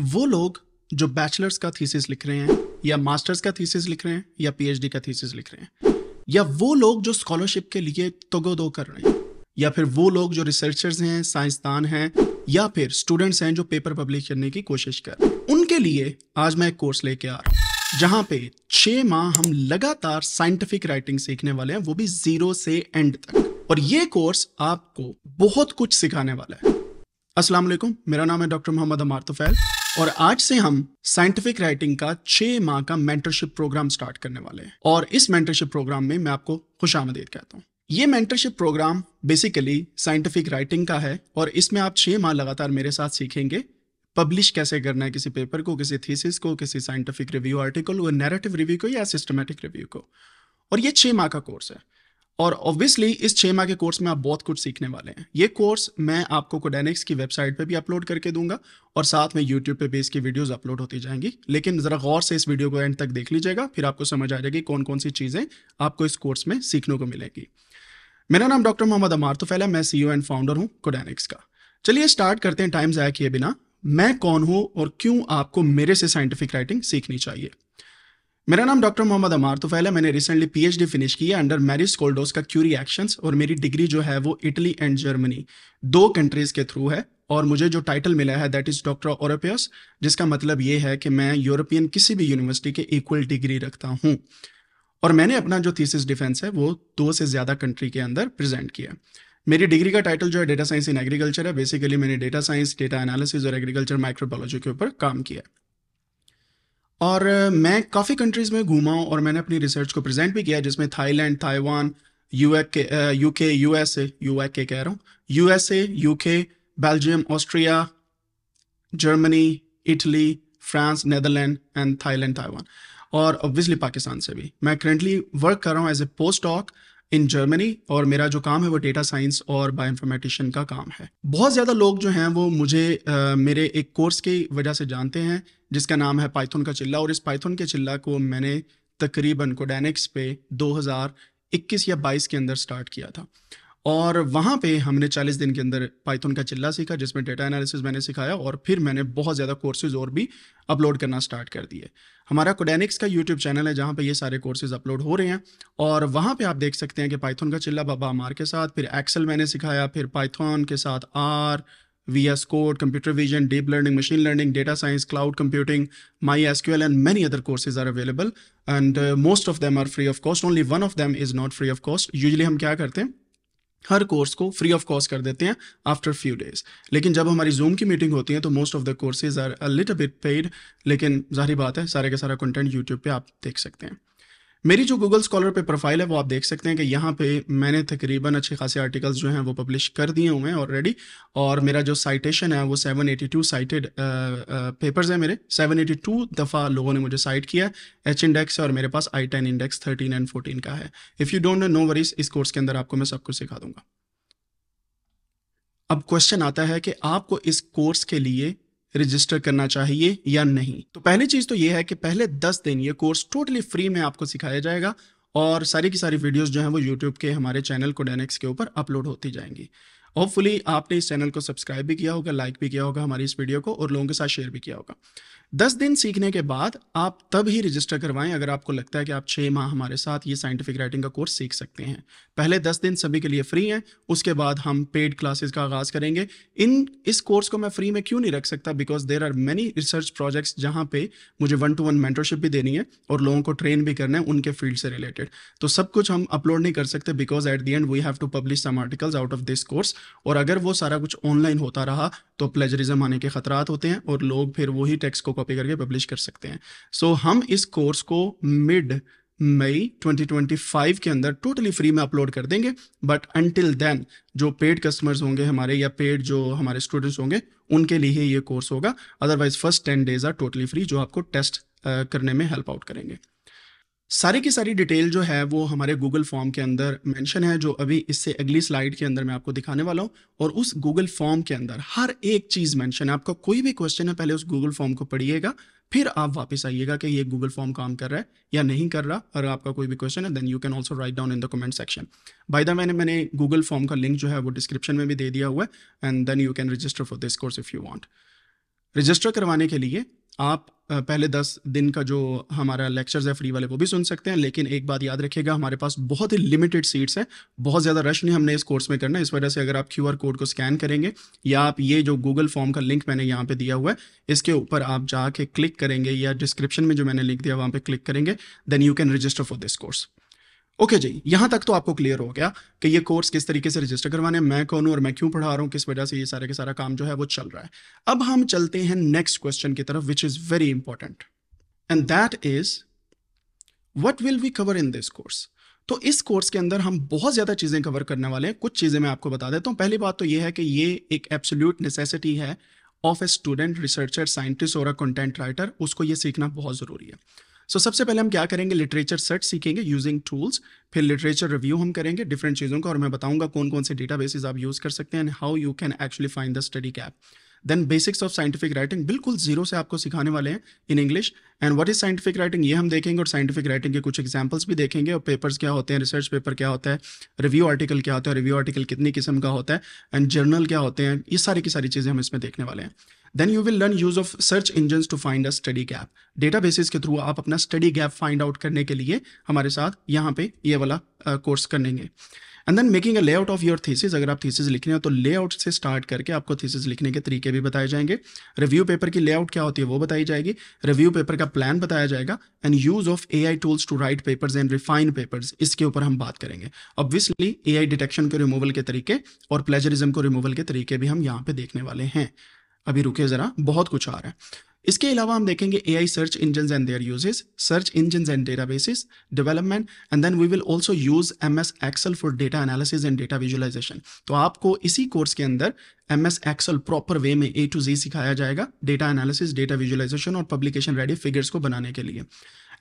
वो लोग जो बैचलर्स का थीसिस लिख रहे हैं या मास्टर्स का थीसिस लिख रहे हैं या पीएचडी का थीसिस लिख रहे हैं या वो लोग जो स्कॉलरशिप के लिए तगोदो कर रहे हैं या फिर वो लोग जो रिसर्चर्स हैं साइंसदान हैं या फिर स्टूडेंट्स हैं जो पेपर पब्लिश करने की कोशिश कर उनके लिए आज मैं एक कोर्स लेके आ रहा हूँ जहाँ पे छः माह हम लगातार साइंटिफिक राइटिंग सीखने वाले हैं वो भी जीरो से एंड तक और ये कोर्स आपको बहुत कुछ सिखाने वाला है असलम मेरा नाम है डॉक्टर मोहम्मद अमार तुफैल और आज से हम साइंटिफिक राइटिंग का छह माह का मेंटरशिप प्रोग्राम स्टार्ट करने वाले हैं और इस मेंटरशिप प्रोग्राम में मैं आपको खुश आमदेद कहता हूँ ये mentorship programme basically scientific writing का है और इसमें आप छह माह लगातार मेरे साथ सीखेंगे पब्लिश कैसे करना है किसी पेपर को किसी थीसिस को किसी scientific review article narrative review को या सिस्टमेटिक रिव्यू को और ये छह माह का कोर्स है और ऑब्वियसली इस छः माह के कोर्स में आप बहुत कुछ सीखने वाले हैं ये कोर्स मैं आपको कोडेनिक्स की वेबसाइट पे भी अपलोड करके दूंगा और साथ में यूट्यूब पे भी इसकी वीडियोस अपलोड होती जाएंगी लेकिन ज़रा गौर से इस वीडियो को एंड तक देख लीजिएगा फिर आपको समझ आ जाएगी कौन कौन सी चीज़ें आपको इस कोर्स में सीखने को मिलेगी मेरा नाम डॉक्टर मोहम्मद अमार तो फैला मैं सी एंड फाउंडर हूँ कोडेनिक्स का चलिए स्टार्ट करते हैं टाइम जया किए बिना मैं कौन हूँ और क्यों आपको मेरे से साइंटिफिक राइटिंग सीखनी चाहिए मेरा नाम डॉक्टर मोहम्मद अमार तो पहले मैंने रिसेंटली पीएचडी फिनिश की है अंडर मैरिज कोल्डोस का क्यूरी एक्शंस और मेरी डिग्री जो है वो इटली एंड जर्मनी दो कंट्रीज़ के थ्रू है और मुझे जो टाइटल मिला है दैट इज़ डॉक्टर ओरपियस जिसका मतलब ये है कि मैं यूरोपियन किसी भी यूनिवर्सिटी के इक्वल डिग्री रखता हूँ और मैंने अपना जो थीसिस डिफेंस है वो दो से ज़्यादा कंट्री के अंदर प्रेजेंट किया मेरी डिग्री का टाइटल जो है डेटा साइंस इन एग्रीकल्चर है बेसिकली मैंने डेटा साइंस डेटा एनालिसिस और एग्रीकल्चर माइक्रोबायोलॉजी के ऊपर काम किया है और मैं काफ़ी कंट्रीज़ में घूमा हूँ और मैंने अपनी रिसर्च को प्रेजेंट भी किया जिसमें Thailand Taiwan U K U K U S A U K कह रहा हूँ U S A U K Belgium Austria Germany Italy France Netherlands and Thailand Taiwan और ऑब्वियसली पाकिस्तान से भी मैं करेंटली वर्क कर रहा हूँ as a post doc in Germany और मेरा जो काम है वो डेटा साइंस और बायो इन्फॉर्मेटिशन का काम है बहुत ज़्यादा लोग जो हैं वो मुझे आ, मेरे एक कोर्स की वजह से जानते हैं जिसका नाम है पाइथन का चिल्ला और इस पाइथन के चिल्ला को मैंने तकरीबन कोडेनिक्स पे 2021 या 22 के अंदर स्टार्ट किया था और वहाँ पे हमने 40 दिन के अंदर पाइथन का चिल्ला सीखा जिसमें डेटा एनालिसिस मैंने सिखाया और फिर मैंने बहुत ज़्यादा कोर्सेज और भी अपलोड करना स्टार्ट कर दिए हमारा कोडेनिक्स का यूट्यूब चैनल है जहाँ पे ये सारे कोर्सेज अपलोड हो रहे हैं और वहाँ पे आप देख सकते हैं कि पाइथन का चिल्ला बाबा आमार के साथ फिर एक्सल मैंने सिखाया फिर पाइथन के साथ R VS Code, computer vision, deep learning, machine learning, data science, cloud computing, MySQL, and many other courses are available. And uh, most of them are free of cost. Only one of them is not free of cost. Usually what do we do? हर course को free of cost कर देते हैं after few days लेकिन जब हमारी zoom की meeting होती है तो most of the courses are a little bit paid लेकिन जाहिर बात है सारे के सारा कंटेंट यूट्यूब पे आप देख सकते हैं मेरी जो गूगल स्कॉलर पे प्रोफाइल है वो आप देख सकते हैं कि यहाँ पे मैंने तकरीबन अच्छे खासे आर्टिकल्स जो हैं वो पब्लिश कर दिए हुए हैं ऑलरेडी और मेरा जो साइटेशन है वो 782 साइटेड पेपर्स है मेरे 782 दफ़ा लोगों ने मुझे साइट किया एच इंडेक्स और मेरे पास I ten index thirteen and fourteen का है if you don't know worries इस कोर्स के अंदर आपको मैं सब कुछ सिखा दूंगा अब क्वेश्चन आता है कि आपको इस कोर्स के लिए रजिस्टर करना चाहिए या नहीं तो पहली चीज तो ये है कि पहले दस दिन ये कोर्स टोटली फ्री में आपको सिखाया जाएगा और सारी की सारी वीडियोस जो हैं वो यूट्यूब के हमारे चैनल को डेनेक्स के ऊपर अपलोड होती जाएंगी होपफुली आपने इस चैनल को सब्सक्राइब भी किया होगा लाइक भी किया होगा हमारी इस वीडियो को और लोगों के साथ शेयर भी किया होगा दस दिन सीखने के बाद आप तब ही रजिस्टर करवाएं अगर आपको लगता है कि आप छः माह हमारे साथ ये साइंटिफिक राइटिंग का कोर्स सीख सकते हैं पहले दस दिन सभी के लिए फ्री हैं उसके बाद हम पेड क्लासेस का आगाज़ करेंगे इन इस कोर्स को मैं फ्री में क्यों नहीं रख सकता because there are many research projects जहाँ पे मुझे वन टू वन मेंटरशिप भी देनी है और लोगों को ट्रेन भी करना है उनके फील्ड से रिलेटेड तो सब कुछ हम अपलोड नहीं कर सकते because at the end we have to publish some articles out of this course और अगर वो सारा कुछ ऑनलाइन होता रहा तो प्लेजरिज्म आने के खतरा होते हैं और लोग फिर वही टेक्स को कॉपी करके पब्लिश कर सकते हैं सो so, हम इस कोर्स को मिड मई 2025 के अंदर टोटली फ्री में अपलोड कर देंगे बट अनटिल देन जो पेड कस्टमर्स होंगे हमारे या पेड जो हमारे स्टूडेंट्स होंगे उनके लिए ये कोर्स होगा otherwise first ten days are totally free जो आपको टेस्ट करने में हेल्प आउट करेंगे सारी की सारी डिटेल जो है वो हमारे गूगल फॉर्म के अंदर मेंशन है जो अभी इससे अगली स्लाइड के अंदर मैं आपको दिखाने वाला हूँ और उस गूगल फॉर्म के अंदर हर एक चीज़ मेंशन है आपका कोई भी क्वेश्चन है पहले उस गूगल फॉर्म को पढ़िएगा फिर आप वापस आइएगा कि ये गूगल फॉर्म काम कर रहा है या नहीं कर रहा और आपका कोई भी क्वेश्चन है then you can also write down in the comment section by the मैंने मैंने गूगल फॉर्म का लिंक जो है वो डिस्क्रिप्शन में भी दे दिया हुआ है and then you can register for this course if you want register करवाने के लिए आप पहले दस दिन का जो हमारा लेक्चर्स है फ्री वाले वो भी सुन सकते हैं लेकिन एक बात याद रखिएगा हमारे पास बहुत ही लिमिटेड सीट्स हैं बहुत ज़्यादा रश नहीं हमने इस कोर्स में करना इस वजह से अगर आप क्यू कोड को स्कैन करेंगे या आप ये जो गूगल फॉर्म का लिंक मैंने यहाँ पे दिया हुआ है इसके ऊपर आप जाके क्लिक करेंगे या डिस्क्रिप्शन में जो मैंने लिंक दिया वहाँ पर क्लिक करेंगे then you can register for this course okay okay जी यहाँ तक तो आपको क्लियर हो गया कि ये कोर्स किस तरीके से रजिस्टर करवाने मैं कौन हूँ और मैं क्यों पढ़ा रहा हूँ किस वजह से ये सारे का सारा काम जो है वो चल रहा है अब हम चलते हैं नेक्स्ट क्वेश्चन की तरफ which is very important and that is what will we cover in this course तो इस कोर्स के अंदर हम बहुत ज़्यादा चीज़ें कवर करने वाले हैं कुछ चीज़ें मैं आपको बता देता हूँ पहली बात तो ये है कि ये एक एब्सोल्यूट नेसेसिटी है of a student researcher scientist और अ कंटेंट राइटर उसको ये सीखना बहुत ज़रूरी है सो so, सबसे पहले हम क्या करेंगे लिटरेचर सर्च सीखेंगे यूजिंग टूल्स फिर लिटरेचर रिव्यू हम करेंगे डिफरेंट चीज़ों का और मैं बताऊंगा कौन कौन से डेटा आप यूज़ कर सकते हैं and how you can actually find the study gap then basics of scientific writing बिल्कुल जीरो से आपको सिखाने वाले हैं in English and what is scientific writing ये हम देखेंगे और साइंटिफिक राइटिंग के कुछ एग्जाम्पल्स भी देखेंगे और पेपर्स क्या होते हैं रिसर्च पेपर क्या होता है रिव्यू आर्टिकल क्या होता है रिव्यू आर्टिकल कितनी किस्म का होता है एंड जर्नल क्या होते हैं ये सारी की सारी चीज़ें हम इसमें देखने वाले हैं then you will learn use of search engine to find a study gap databases के थ्रू आप अपना स्टडी गैप फाइंड आउट करने के लिए हमारे साथ यहाँ पे ये वाला कोर्स करेंगे and then making a layout of your thesis अगर आप थीसिस लिख रहे हो तो लेआउट से स्टार्ट करके आपको थीसिस लिखने के तरीके भी बताए जाएंगे रिव्यू पेपर की लेआउट क्या होती है वो बताई जाएगी रिव्यू पेपर का प्लान बताया जाएगा and use of A I tools to write papers and refine papers इसके ऊपर हम बात करेंगे ऑब्वियसली ए आई डिटेक्शन के रिमूवल के तरीके और प्लेजरिज्म को रिमूवल के तरीके भी हम यहाँ पे देखने वाले हैं अभी रुके ज़रा बहुत कुछ आ रहा है इसके अलावा हम देखेंगे A I search engine and their uses search engine and database development and then we will also use M S Excel for data analysis and data visualisation तो आपको इसी कोर्स के अंदर M S Excel proper way में A to Z सिखाया जाएगा data analysis data visualisation और पब्लिकेशन रेडी फिगर्स को बनाने के लिए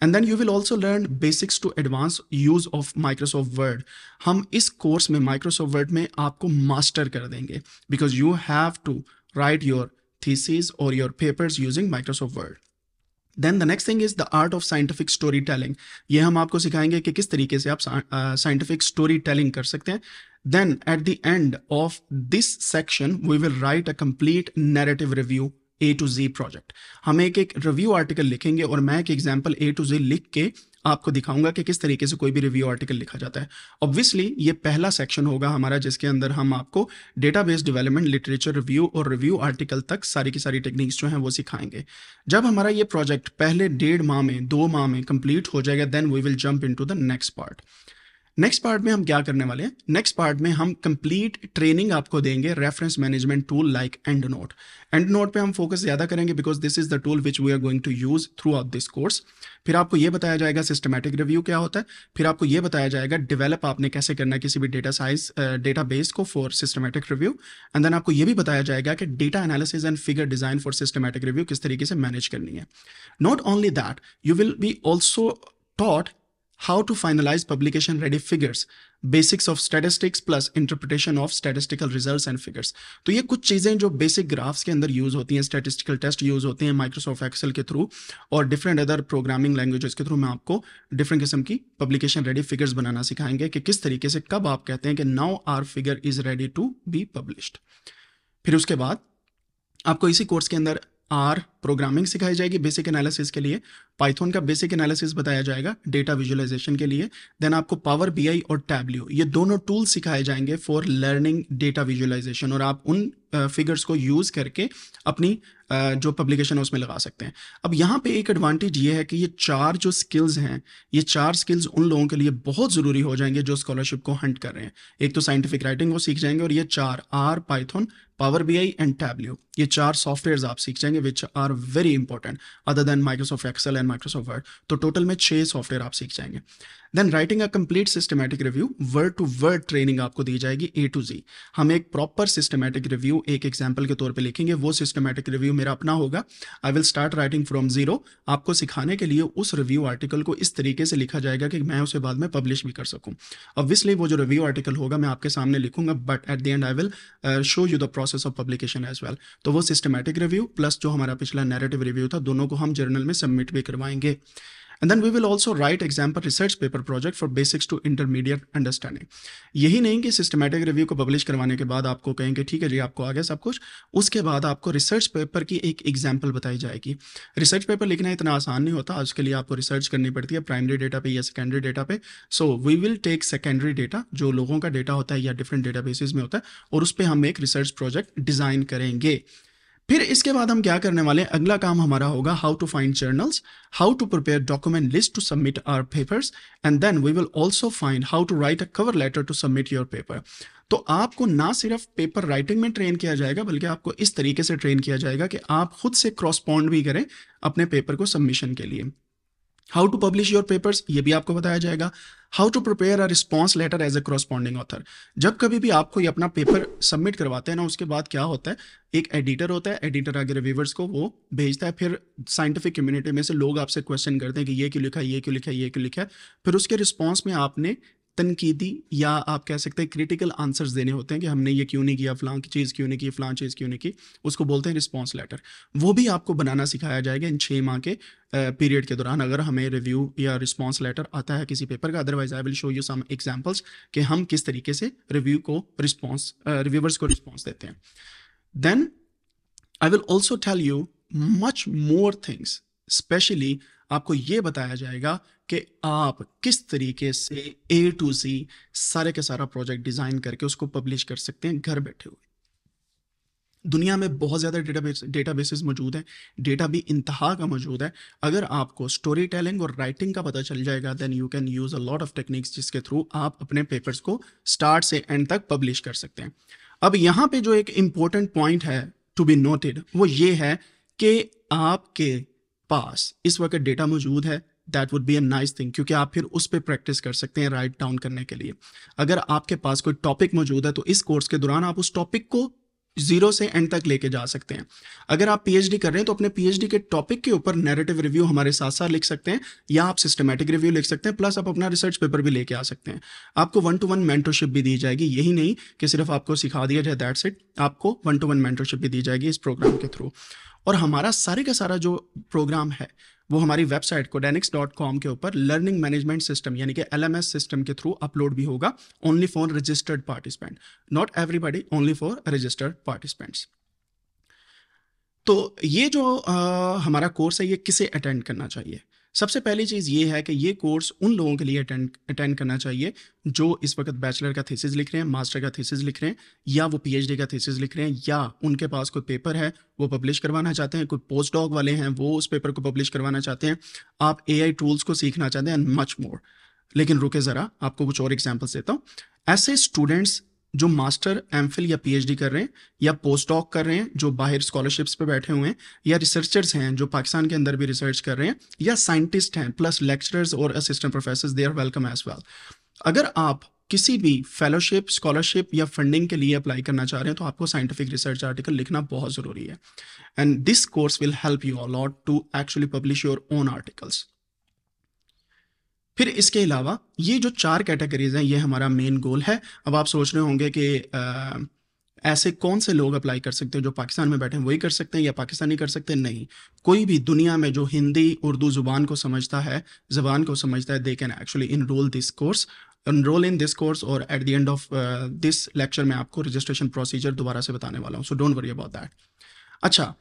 and then you will also learn basics to advance use of Microsoft Word हम इस कोर्स में माइक्रोसॉफ्ट वर्ड में आपको मास्टर कर देंगे because you have to write your theses or your papers using Microsoft Word. Then the next thing is the art of scientific story telling ये हम आपको सिखाएंगे कि किस तरीके से आप साइंटिफिक स्टोरी टेलिंग कर सकते हैं then at the end of this section we will write a complete narrative review A to Z project हम एक एक रिव्यू आर्टिकल लिखेंगे और मैं एक एग्जाम्पल ए टू जी लिख के आपको दिखाऊंगा कि किस तरीके से कोई भी रिव्यू आर्टिकल लिखा जाता है ऑब्वियसली ये पहला सेक्शन होगा हमारा जिसके अंदर हम आपको डेटाबेस डेवलपमेंट लिटरेचर रिव्यू और रिव्यू आर्टिकल तक सारी की सारी टेक्निक्स जो हैं वो सिखाएंगे जब हमारा ये प्रोजेक्ट पहले डेढ़ माह में दो माह में कंप्लीट हो जाएगा then we will jump in the next part next part में हम क्या करने वाले हैं नेक्स्ट पार्ट में हम कंप्लीट ट्रेनिंग आपको देंगे reference management tool like EndNote EndNote पर हम फोकस ज़्यादा करेंगे because this is the tool which we are going to use throughout this course फिर आपको ये बताया जाएगा सिस्टमेटिक रिव्यू क्या होता है फिर आपको ये बताया जाएगा डिवेलप आपने कैसे करना है किसी भी डेटा साइज डेटा बेस को for systematic review and then आपको यह भी बताया जाएगा कि data analysis and figure design for systematic review किस तरीके से मैनेज करनी है not only that you will be also taught how to finalize publication ready figures basics of statistics plus interpretation of statistical result and figures तो ये कुछ चीज़ें जो बेसिक ग्राफ्स के अंदर यूज़ होती हैं स्टैटिस्टिकल टेस्ट यूज़ होते हैं माइक्रोसॉफ्ट एक्सेल के थ्रू और डिफरेंट अदर प्रोग्रामिंग लैंग्वेजेस के थ्रू मैं आपको डिफरेंट किस्म की पब्लिकेशन रेडी फिगर्स बनाना सिखाएंगे कि किस तरीके से कब आप कहते हैं कि now our figure is ready to be published फिर उसके बाद आपको इसी कोर्स के अंदर आर प्रोग्रामिंग सिखाई जाएगी बेसिक एनालिसिस के लिए पाइथन का बेसिक एनालिसिस बताया जाएगा डेटा विजुअलाइजेशन के लिए देन आपको पावर बीआई और टैबलियो ये दोनों टूल सिखाए जाएंगे फॉर लर्निंग डेटा विजुअलाइजेशन और आप उन फिगर्स को यूज़ करके अपनी जो पब्लिकेशन है उसमें लगा सकते हैं अब यहाँ पे एक एडवांटेज ये है कि ये चार जो स्किल्स हैं ये चार स्किल्स उन लोगों के लिए बहुत ज़रूरी हो जाएंगे जो स्कॉलरशिप को हंट कर रहे हैं एक तो साइंटिफिक राइटिंग वो सीख जाएंगे और ये चार R Python Power B I and Tableau ये चार सॉफ्टवेयर आप सीख जाएंगे which are very important other than Microsoft Excel and Microsoft Word तो टोटल में छह सॉफ्टवेयर आप सीख जाएंगे then writing a complete systematic review word to word training आपको दी जाएगी ए टू जी हम एक प्रॉपर सिस्टमैटिक रिव्यू एक एग्जाम्पल के तौर पर लिखेंगे वो सिस्टमैटिक रिव्यू मेरा अपना होगा I will start writing from zero आपको सिखाने के लिए उस रिव्यू आर्टिकल को इस तरीके से लिखा जाएगा कि मैं उसे बाद में पब्लिश भी कर सकूँ ऑब्वियसली वो जो रिव्यू आर्टिकल होगा मैं आपके सामने लिखूंगा but at the end I will show you the process of publication as well तो वो सिस्टमैटिक रिव्यू प्लस जो हमारा पिछला नेरेटिव रिव्यू था दोनों को हम जर्नल में सबमिट भी करवाएंगे and then we will also write example research paper project for basics to intermediate understanding यही नहीं कि सिस्टमैटिक रिव्यू को पब्लिश करवाने के बाद आपको कहेंगे ठीक है जी आपको आ गया सब कुछ उसके बाद आपको रिसर्च पेपर की एक एग्जाम्पल बताई जाएगी रिसर्च पेपर लिखना इतना आसान नहीं होता आज के लिए आपको रिसर्च करनी पड़ती है प्राइमरी डेटा पे या सेकेंडरी डेटा पे so we will take secondary data जो लोगों का डेटा होता है या डिफरेंट डेटा में होता है और उस पर हम एक रिसर्च प्रोजेक्ट डिज़ाइन करेंगे फिर इसके बाद हम क्या करने वाले हैं अगला काम हमारा होगा how to find journals how to prepare document list to submit our papers and then we will also find how to write a cover letter to submit your paper तो आपको ना सिर्फ पेपर राइटिंग में train किया जाएगा बल्कि आपको इस तरीके से ट्रेन किया जाएगा कि आप खुद से क्रॉस पॉन्ड भी करें अपने पेपर को सबमिशन के लिए how to publish your papers ये भी आपको बताया जाएगा how to prepare a response letter as a corresponding author जब कभी भी आप कोई अपना पेपर सबमिट करवाते हैं ना उसके बाद क्या होता है एक एडिटर होता है एडिटर आगे रिव्यूवर्स को वो भेजता है फिर साइंटिफिक कम्युनिटी में से लोग आपसे क्वेश्चन करते हैं कि ये क्यों लिखा है ये क्यों लिखा है ये क्यों लिखा है फिर उसके रिस्पॉन्स में आपने तनकीदी या आप कह सकते हैं क्रिटिकल आंसर्स देने होते हैं कि हमने ये क्यों नहीं किया फ़लाँ की चीज़ क्यों नहीं की फ़लाँ चीज़ क्यों नहीं की उसको बोलते हैं रिस्पॉन्स लेटर वो भी आपको बनाना सिखाया जाएगा इन छः माह के पीरियड के दौरान अगर हमें रिव्यू या रिस्पॉन्स लेटर आता है किसी पेपर का otherwise I will show you some examples कि हम किस तरीके से रिव्यू को रिस्पॉन्स रिव्यूवर्स को रिस्पॉन्स देते हैं then I will also tell you much more things specially आपको ये बताया जाएगा कि आप किस तरीके से ए टू जी सारे के सारा प्रोजेक्ट डिज़ाइन करके उसको पब्लिश कर सकते हैं घर बैठे हुए दुनिया में बहुत ज़्यादा डेटाबेस डेटाबेसेस मौजूद हैं डेटा भी इंतहा का मौजूद है अगर आपको स्टोरी टेलिंग और राइटिंग का पता चल जाएगा then you can use a lot of techniques जिसके थ्रू आप अपने पेपर्स को स्टार्ट से एंड तक पब्लिश कर सकते हैं अब यहाँ पे जो एक इम्पोर्टेंट पॉइंट है टू बी नोटेड वो ये है कि आपके पास इस वक्त डेटा मौजूद है that would be a nice thing क्योंकि आप फिर उस पर प्रैक्टिस कर सकते हैं राइट डाउन करने के लिए अगर आपके पास कोई टॉपिक मौजूद है तो इस कोर्स के दौरान आप उस टॉपिक को जीरो से एंड तक लेके जा सकते हैं अगर आप पीएचडी कर रहे हैं तो अपने पीएचडी के टॉपिक के ऊपर नैरेटिव रिव्यू हमारे साथ साथ लिख सकते हैं या आप सिस्टमेटिक रिव्यू लिख सकते हैं प्लस आप अपना रिसर्च पेपर भी लेके आ सकते हैं आपको वन टू वन मेंटरशिप भी दी जाएगी यही नहीं कि सिर्फ आपको सिखा दिया जाए दैट्स इट आपको वन टू वन मेंटरशिप भी दी जाएगी इस प्रोग्राम के थ्रू और हमारा सारे का सारा जो प्रोग्राम है वो हमारी वेबसाइट कोडेनिक्स डॉट कॉम के ऊपर लर्निंग मैनेजमेंट सिस्टम यानी कि एल एम एस सिस्टम के थ्रू अपलोड भी होगा only for registered participant not everybody only for registered participants तो ये जो आ, हमारा कोर्स है ये किसे अटेंड करना चाहिए सबसे पहली चीज़ ये है कि ये कोर्स उन लोगों के लिए अटेंड अटेंड करना चाहिए जो इस वक्त बैचलर का थीसिस लिख रहे हैं मास्टर का थीसिस लिख रहे हैं या वो पीएचडी का थीसिस लिख रहे हैं या उनके पास कोई पेपर है वो पब्लिश करवाना चाहते हैं कोई पोस्ट डॉग वाले हैं वो उस पेपर को पब्लिश करवाना चाहते हैं आप ए टूल्स को सीखना चाहते हैं एंड मच मोर लेकिन रुके ज़रा आपको कुछ और एग्जाम्पल्स देता हूँ ऐसे स्टूडेंट्स जो मास्टर एम या पीएचडी कर रहे हैं या पोस्ट डॉक कर रहे हैं जो बाहर स्कॉलरशिप्स पे बैठे हुए हैं या रिसर्चर्स हैं जो पाकिस्तान के अंदर भी रिसर्च कर रहे हैं या साइंटिस्ट हैं प्लस लेक्चरर्स और assistant professor they are welcome as well अगर आप किसी भी फेलोशिप स्कॉलरशिप या फंडिंग के लिए अप्लाई करना चाह रहे हैं तो आपको साइंटिफिक रिसर्च आर्टिकल लिखना बहुत ज़रूरी है and this course will help you a lot to actually publish your own articles फिर इसके अलावा ये जो चार कैटेगरीज हैं ये हमारा मेन गोल है अब आप सोच रहे होंगे कि ऐसे कौन से लोग अप्लाई कर सकते हैं जो पाकिस्तान में बैठे हैं वही कर सकते हैं या पाकिस्तानी कर सकते हैं नहीं कोई भी दुनिया में जो हिंदी उर्दू ज़ुबान को समझता है ज़बान को समझता है they can actually enroll this course enroll in this course और at the end of this lecture में आपको रजिस्ट्रेशन प्रोसीजर दोबारा से बताने वाला हूँ so don't worry about that अच्छा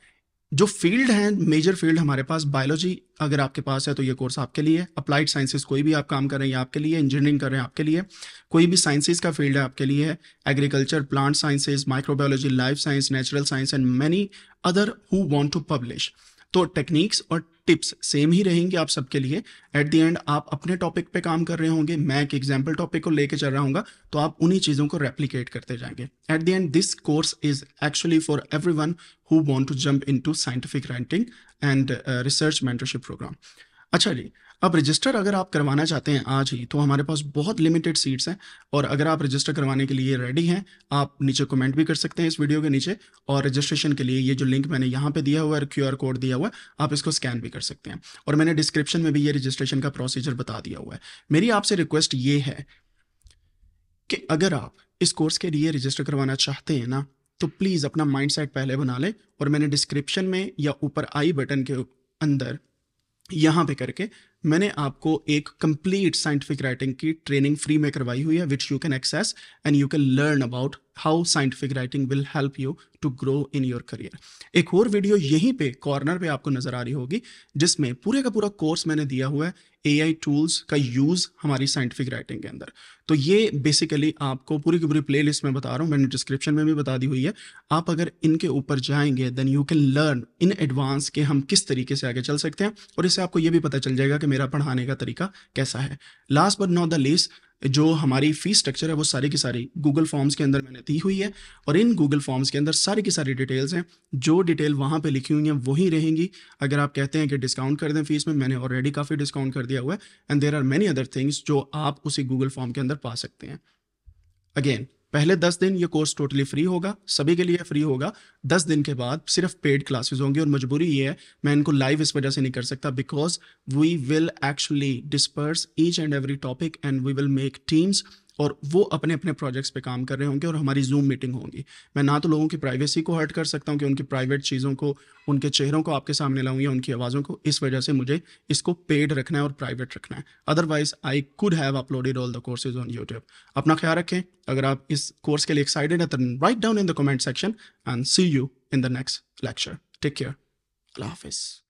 जो फील्ड हैं मेजर फील्ड हमारे पास बायोलॉजी अगर आपके पास है तो ये कोर्स आपके लिए अप्लाइड साइंसेज कोई भी आप काम कर रहे हैं आपके लिए इंजीनियरिंग कर रहे हैं आपके लिए कोई भी साइंसेज का फील्ड है आपके लिए agriculture plant sciences microbiology life science natural science and many other who want to publish तो टेक्निक्स और टिप्स सेम ही रहेंगे आप सबके लिए एट द एंड आप अपने टॉपिक पे काम कर रहे होंगे मैं एक एग्जाम्पल टॉपिक को लेके चल रहा हूँ तो आप उन्हीं चीज़ों को रेप्लीकेट करते जाएंगे at the end this course is actually for everyone who want to jump into scientific writing and research mentorship programme अच्छा जी अब रजिस्टर अगर आप करवाना चाहते हैं आज ही तो हमारे पास बहुत लिमिटेड सीट्स हैं और अगर आप रजिस्टर करवाने के लिए रेडी हैं आप नीचे कमेंट भी कर सकते हैं इस वीडियो के नीचे और रजिस्ट्रेशन के लिए ये जो लिंक मैंने यहाँ पे दिया हुआ है क्यू कोड दिया हुआ है आप इसको स्कैन भी कर सकते हैं और मैंने डिस्क्रिप्शन में भी ये रजिस्ट्रेशन का प्रोसीजर बता दिया हुआ है मेरी आपसे रिक्वेस्ट ये है कि अगर आप इस कोर्स के लिए रजिस्टर करवाना चाहते हैं ना तो प्लीज़ अपना माइंड पहले बना लें और मैंने डिस्क्रिप्शन में या ऊपर आई बटन के अंदर यहाँ पे करके मैंने आपको एक कंप्लीट साइंटिफिक राइटिंग की ट्रेनिंग फ्री में करवाई हुई है which you can access and you can learn about how scientific writing will help you to grow in your career एक और वीडियो यहीं पे कॉर्नर पे आपको नजर आ रही होगी जिसमें पूरे का पूरा कोर्स मैंने दिया हुआ है ए आई टूल्स का यूज़ हमारी साइंटिफिक राइटिंग के अंदर तो ये बेसिकली आपको पूरी की पूरी प्ले लिस्ट में बता रहा हूँ मैंने डिस्क्रिप्शन में भी बता दी हुई है आप अगर इनके ऊपर जाएंगे then you can learn in advance के हम किस तरीके से आगे चल सकते हैं और इससे आपको ये भी पता चल जाएगा कि मेरा पढ़ाने का तरीका कैसा है last but not the least जो हमारी फीस स्ट्रक्चर है वो सारी की सारी गूगल फॉर्म्स के अंदर मैंने दी हुई है और इन गूगल फॉर्म्स के अंदर सारी की सारी डिटेल्स हैं जो डिटेल वहाँ पे लिखी हुई हैं वही रहेंगी अगर आप कहते हैं कि डिस्काउंट कर दें फीस में मैंने ऑलरेडी काफ़ी डिस्काउंट कर दिया हुआ है and there are many other things जो आप उसी गूगल फॉर्म के अंदर पा सकते हैं अगेन पहले दस दिन ये कोर्स टोटली फ्री होगा सभी के लिए फ्री होगा दस दिन के बाद सिर्फ पेड क्लासेस होंगी और मजबूरी ये है मैं इनको लाइव इस वजह से नहीं कर सकता because we will actually disperse each and every topic and we will make teams और वो अपने अपने प्रोजेक्ट्स पे काम कर रहे होंगे और हमारी जूम मीटिंग होगी मैं ना तो लोगों की प्राइवेसी को हर्ट कर सकता हूँ कि उनकी प्राइवेट चीज़ों को उनके चेहरों को आपके सामने लाऊँ या उनकी आवाज़ों को इस वजह से मुझे इसको पेड रखना है और प्राइवेट रखना है otherwise I could have uploaded all the courses on YouTube अपना ख्याल रखें अगर आप इस कोर्स के लिए एक्साइटेड है तो write down in the comment section and see you in the next lecture take care अल्लाह हाफिज़